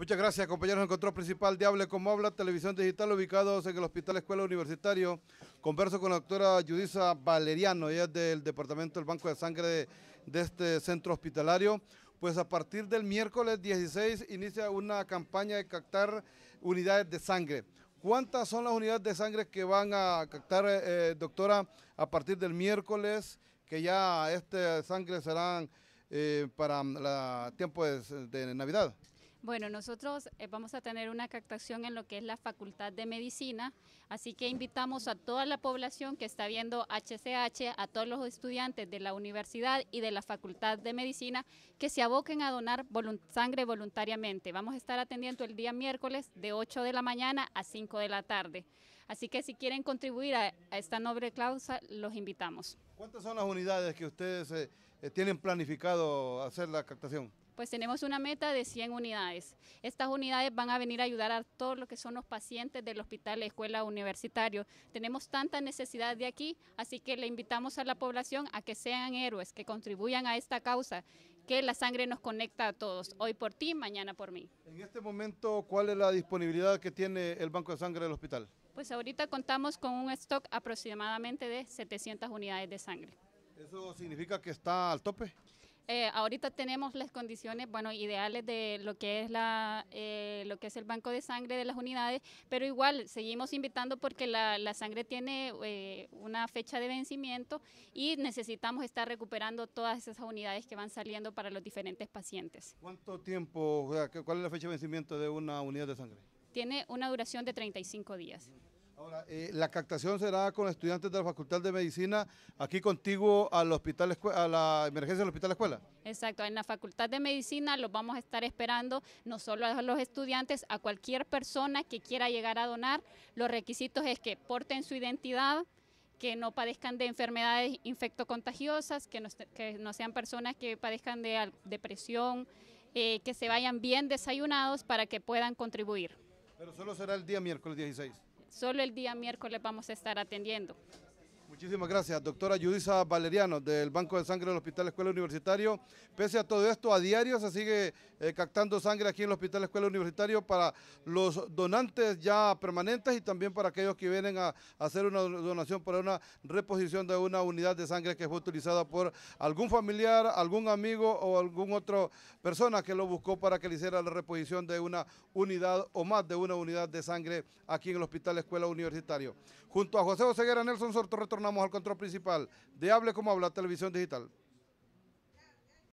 Muchas gracias, compañeros del control principal de Hable como Habla, televisión digital, ubicados en el Hospital Escuela Universitario. Converso con la doctora Judisa Valeriano, ella es del Departamento del Banco de Sangre de, este centro hospitalario. Pues a partir del miércoles 16 inicia una campaña de captar unidades de sangre. ¿Cuántas son las unidades de sangre que van a captar, eh, eh, doctora, a partir del miércoles, que ya este sangre serán eh, para el tiempo de Navidad? Bueno, nosotros eh, vamos a tener una captación en lo que es la Facultad de Medicina, así que invitamos a toda la población que está viendo HCH, a todos los estudiantes de la universidad y de la Facultad de Medicina que se aboquen a donar sangre voluntariamente. Vamos a estar atendiendo el día miércoles de 8 de la mañana a 5 de la tarde. Así que si quieren contribuir a, esta noble causa, los invitamos. ¿Cuántas son las unidades que ustedes eh, eh, tienen planificado hacer la captación? pues tenemos una meta de 100 unidades. Estas unidades van a venir a ayudar a todos los que son los pacientes del hospital, escuela, universitario. Tenemos tanta necesidad de aquí, así que le invitamos a la población a que sean héroes, que contribuyan a esta causa, que la sangre nos conecta a todos, hoy por ti, mañana por mí. En este momento, ¿cuál es la disponibilidad que tiene el Banco de Sangre del hospital? Pues ahorita contamos con un stock aproximadamente de 700 unidades de sangre. ¿Eso significa que está al tope? Eh, ahorita tenemos las condiciones, bueno, ideales de lo que es la, eh, lo que es el banco de sangre de las unidades, pero igual seguimos invitando porque la, sangre tiene eh, una fecha de vencimiento y necesitamos estar recuperando todas esas unidades que van saliendo para los diferentes pacientes. ¿Cuánto tiempo, cuál es la fecha de vencimiento de una unidad de sangre? Tiene una duración de 35 días. Ahora, eh, la captación será con estudiantes de la Facultad de Medicina aquí contigo al hospital a la emergencia del Hospital Escuela. Exacto, en la Facultad de Medicina los vamos a estar esperando, no solo a los estudiantes, a cualquier persona que quiera llegar a donar. Los requisitos es que porten su identidad, que no padezcan de enfermedades infectocontagiosas, que no, que no sean personas que padezcan de depresión, eh, que se vayan bien desayunados para que puedan contribuir. Pero solo será el día miércoles 16. Solo el día miércoles vamos a estar atendiendo. Muchísimas gracias, doctora Judisa Valeriano, del Banco de Sangre del Hospital Escuela Universitario. Pese a todo esto, a diario se sigue eh, captando sangre aquí en el Hospital Escuela Universitario para los donantes ya permanentes y también para aquellos que vienen a, hacer una donación para una reposición de una unidad de sangre que fue utilizada por algún familiar, algún amigo o algún otra persona que lo buscó para que le hiciera la reposición de una unidad o más de una unidad de sangre aquí en el Hospital Escuela Universitario. Junto a José Oseguera, Nelson Sorto retornamos al control principal de Hable como habla, televisión digital.